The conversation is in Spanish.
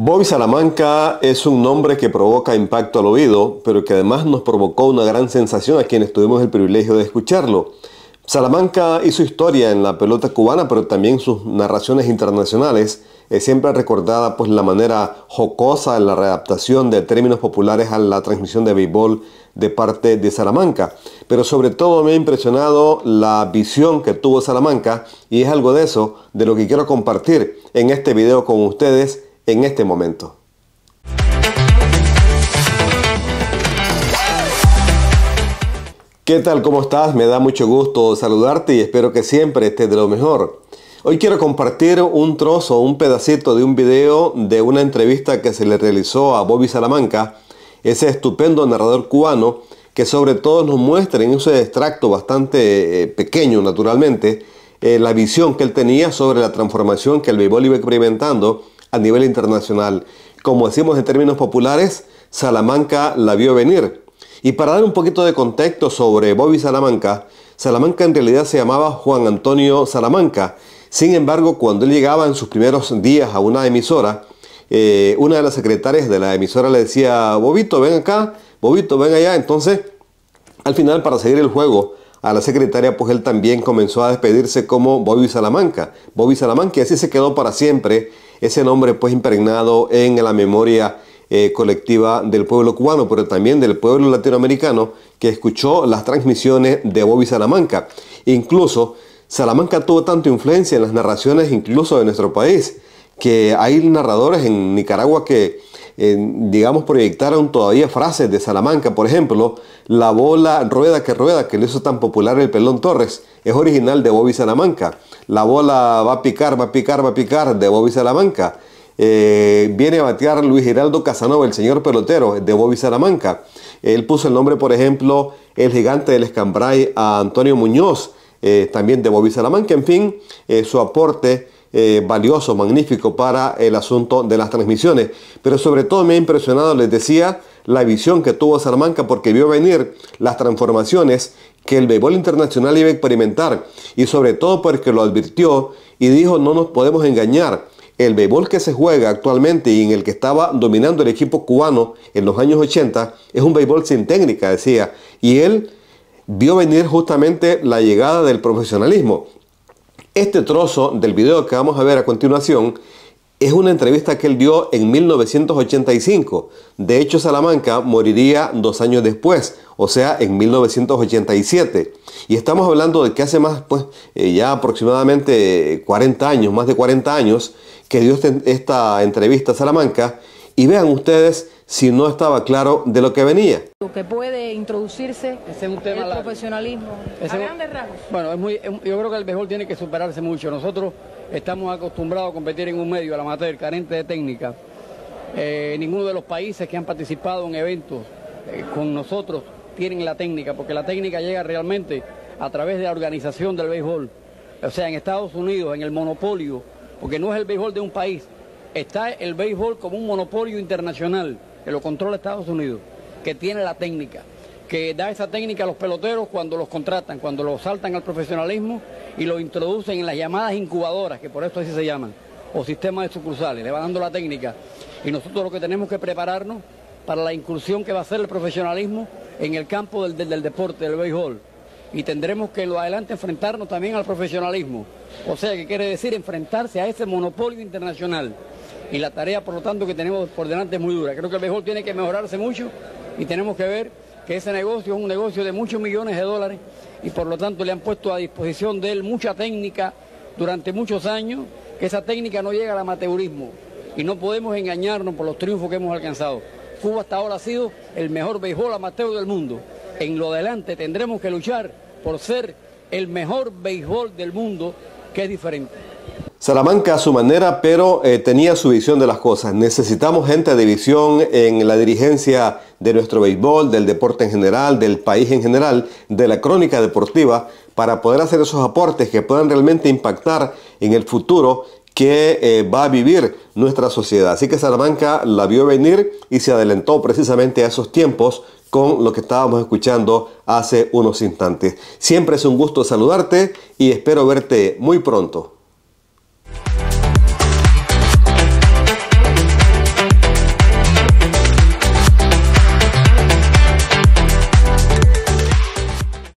Bobby Salamanca es un nombre que provoca impacto al oído, pero que además nos provocó una gran sensación a quienes tuvimos el privilegio de escucharlo. Salamanca y su historia en la pelota cubana, pero también sus narraciones internacionales es eh, siempre recordada pues la manera jocosa en la readaptación de términos populares a la transmisión de béisbol de parte de Salamanca. Pero sobre todo me ha impresionado la visión que tuvo Salamanca y es algo de eso de lo que quiero compartir en este video con ustedes en este momento. ¿Qué tal? ¿Cómo estás? Me da mucho gusto saludarte y espero que siempre estés de lo mejor. Hoy quiero compartir un trozo, un pedacito de un video de una entrevista que se le realizó a Bobby Salamanca, ese estupendo narrador cubano que sobre todo nos muestra en ese extracto bastante eh, pequeño naturalmente eh, la visión que él tenía sobre la transformación que el béisbol iba experimentando a nivel internacional. Como decimos en términos populares, Salamanca la vio venir. Y para dar un poquito de contexto sobre Bobby Salamanca, Salamanca en realidad se llamaba Juan Antonio Salamanca. Sin embargo, cuando él llegaba en sus primeros días a una emisora, eh, una de las secretarias de la emisora le decía, Bobito, ven acá, Bobito, ven allá. Entonces, al final, para seguir el juego a la secretaria, pues él también comenzó a despedirse como Bobby Salamanca. Bobby Salamanca, y así se quedó para siempre ese nombre pues impregnado en la memoria eh, colectiva del pueblo cubano, pero también del pueblo latinoamericano que escuchó las transmisiones de Bobby Salamanca. Incluso Salamanca tuvo tanta influencia en las narraciones incluso de nuestro país, que hay narradores en Nicaragua que eh, digamos, proyectaron todavía frases de Salamanca. Por ejemplo, la bola rueda que rueda que lo hizo tan popular el Pelón Torres es original de Bobby Salamanca. La bola va a picar, va a picar, va a picar de Bobby Salamanca. Eh, viene a batear Luis Giraldo Casanova, el señor pelotero de Bobby Salamanca. Él puso el nombre, por ejemplo, el gigante del Escambray a Antonio Muñoz, eh, también de Bobby Salamanca. En fin, su aporte eh, valioso, magnífico para el asunto de las transmisiones. Pero sobre todo me ha impresionado, les decía, la visión que tuvo Salamanca porque vio venir las transformaciones que el béisbol internacional iba a experimentar y sobre todo porque lo advirtió y dijo no nos podemos engañar. El béisbol que se juega actualmente y en el que estaba dominando el equipo cubano en los años 80 es un béisbol sin técnica, decía. Y él vio venir justamente la llegada del profesionalismo. Este trozo del video que vamos a ver a continuación es una entrevista que él dio en 1985. De hecho, Salamanca moriría dos años después, o sea, en 1987. Y estamos hablando de que hace más, pues, eh, ya aproximadamente 40 años, más de 40 años, que dio este, esta entrevista a Salamanca. Y vean ustedes si no estaba claro de lo que venía. Lo que puede introducirse es el profesionalismo grandes rasgos. Bueno, es muy, yo creo que el béisbol tiene que superarse mucho. Nosotros estamos acostumbrados a competir en un medio, a la amateur, carente de técnica. Eh, ninguno de los países que han participado en eventos eh, con nosotros tienen la técnica, porque la técnica llega realmente a través de la organización del béisbol. O sea, en Estados Unidos, en el monopolio, porque no es el béisbol de un país, está el béisbol como un monopolio internacional que lo controla Estados Unidos, que tiene la técnica, que da esa técnica a los peloteros cuando los contratan, cuando los saltan al profesionalismo y lo introducen en las llamadas incubadoras, que por esto así se llaman, o sistemas de sucursales, le va dando la técnica. Y nosotros lo que tenemos que prepararnos para la incursión que va a hacer el profesionalismo en el campo del, deporte, del béisbol. Y tendremos que lo adelante enfrentarnos también al profesionalismo. O sea, que quiere decir enfrentarse a ese monopolio internacional y la tarea, por lo tanto, que tenemos por delante es muy dura. Creo que el béisbol tiene que mejorarse mucho y tenemos que ver que ese negocio es un negocio de muchos millones de dólares y por lo tanto le han puesto a disposición de él mucha técnica durante muchos años, que esa técnica no llega al amateurismo y no podemos engañarnos por los triunfos que hemos alcanzado. Cuba hasta ahora ha sido el mejor béisbol amateur del mundo. En lo adelante tendremos que luchar por ser el mejor béisbol del mundo, que es diferente. Salamanca a su manera, pero eh, tenía su visión de las cosas. Necesitamos gente de visión en la dirigencia de nuestro béisbol, del deporte en general, del país en general, de la crónica deportiva, para poder hacer esos aportes que puedan realmente impactar en el futuro que eh, va a vivir nuestra sociedad. Así que Salamanca la vio venir y se adelantó precisamente a esos tiempos con lo que estábamos escuchando hace unos instantes. Siempre es un gusto saludarte y espero verte muy pronto.